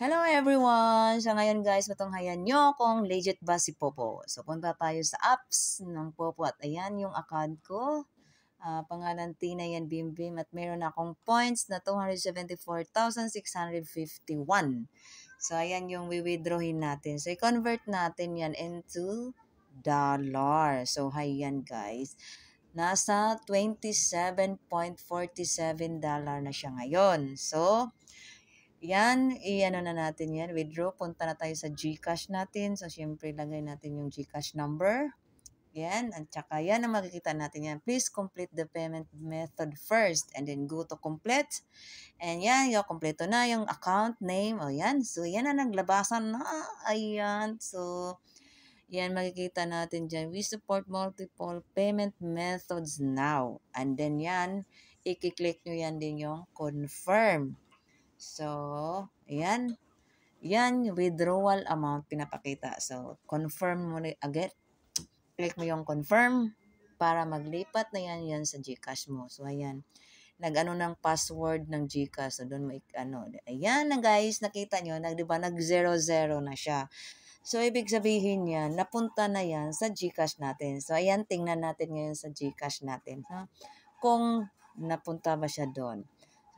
Hello everyone! So ngayon guys, matunghayan nyo kung legit ba si Popo. So punta tayo sa apps ng Popo at ayan yung account ko. Uh, pangalan Tina yan, Bimbim. At meron akong points na 274,651. So ayan yung wi withdrawin natin. So i-convert natin yan into dollar. So ayan guys. Nasa 27.47 dollar na siya ngayon. So yan, i-ano na natin yan, withdraw. Punta na tayo sa GCash natin. So, syempre, lagay natin yung GCash number. Yan, at saka yan ang makikita natin yan. Please complete the payment method first and then go to complete. And yan, yung kompleto na yung account name. O yan, so yan na naglabasan na. Ayan, so yan makikita natin dyan. We support multiple payment methods now. And then yan, i-click nyo yan din yung confirm. So, ayan. Yan, withdrawal amount pinapakita. So, confirm mo agad. Click mo yung confirm para maglipat na yan yan sa GCash mo. So, ayan. Nag-ano ng password ng GCash. So, doon mo, ano. Ayan na guys, nakita nyo. Nag, diba, nag-00 na siya. So, ibig sabihin yan, napunta na yan sa GCash natin. So, ayan, tingnan natin ngayon sa GCash natin. Ha? Kung napunta ba siya doon.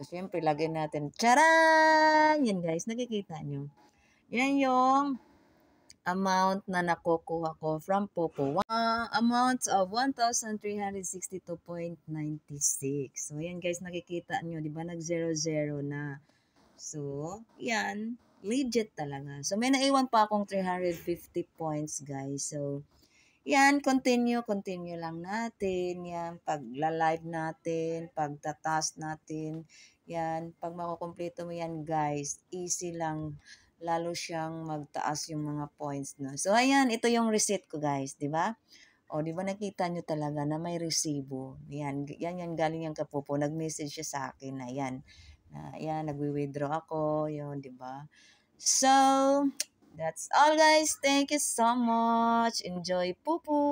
So, syempre, lagay natin. Charan! Yan guys, nakikita nyo. Yan yung amount na nakukuha ko from Popo. Uh, amount of 1,362.96. So, yan guys, nakikita nyo. Diba, nag 00 na. So, yan. Legit talaga. So, may naiwan pa akong 350 points, guys. So, yan, continue, continue lang natin. Yan, pagla-live natin, pagtatas natin. Yan, pag makukumpleto mo yan, guys, easy lang. Lalo siyang magtaas yung mga points. No? So, ayan, ito yung receipt ko, guys. di ba? O, di ba nakita nyo talaga na may resibo? Yan, yan, yan galing yung kapupo. Nag-message siya sa akin na yan. Na, yan, nagwi-withdraw ako. Yun, di ba? So, That's all guys. Thank you so much. Enjoy poo poo.